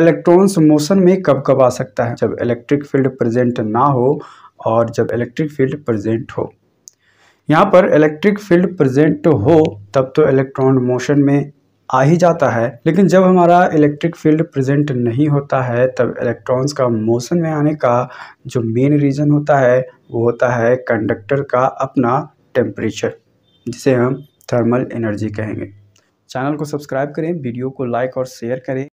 electrons motion में कब कब आ सकता है जब इलेक्ट्रिक फील्ड प्रेजेंट ना हो और जब इलेक्ट्रिक फील्ड प्रेजेंट हो यहाँ पर इलेक्ट्रिक फील्ड प्रेजेंट हो तब तो इलेक्ट्रॉन मोशन में आ ही जाता है लेकिन जब हमारा इलेक्ट्रिक फील्ड प्रेजेंट नहीं होता है तब इलेक्ट्रॉन्स का मोशन में आने का जो मेन रीज़न होता है वो होता है कंडक्टर का अपना टेम्परेचर जिसे हम थर्मल एनर्जी कहेंगे चैनल को सब्सक्राइब करें वीडियो को लाइक और शेयर करें